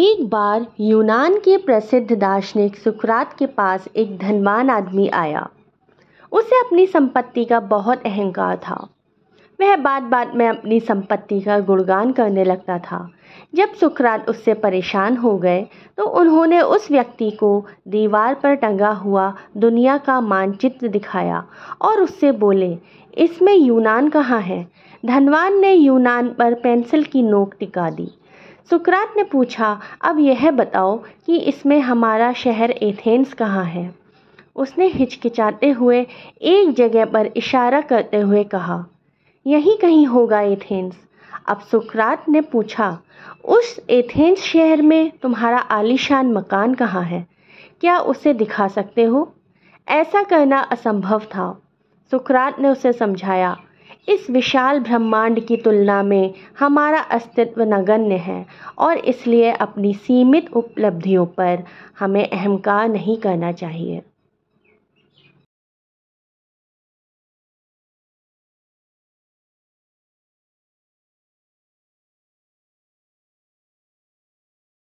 एक बार यूनान के प्रसिद्ध दार्शनिक सुकरात के पास एक धनवान आदमी आया उसे अपनी संपत्ति का बहुत अहंकार था वह बात बात में अपनी संपत्ति का गुणगान करने लगता था जब सुकरात उससे परेशान हो गए तो उन्होंने उस व्यक्ति को दीवार पर टंगा हुआ दुनिया का मानचित्र दिखाया और उससे बोले इसमें यूनान कहाँ है धनवान ने यूनान पर पेंसिल की नोक टिका दी सुकरात ने पूछा अब यह बताओ कि इसमें हमारा शहर एथेंस कहाँ है उसने हिचकिचाते हुए एक जगह पर इशारा करते हुए कहा यहीं कहीं होगा एथेंस अब सुकरात ने पूछा उस एथेंस शहर में तुम्हारा आलीशान मकान कहाँ है क्या उसे दिखा सकते हो ऐसा करना असंभव था सुकरात ने उसे समझाया इस विशाल ब्रह्मांड की तुलना में हमारा अस्तित्व नगण्य है और इसलिए अपनी सीमित उपलब्धियों पर हमें अहंकार नहीं करना चाहिए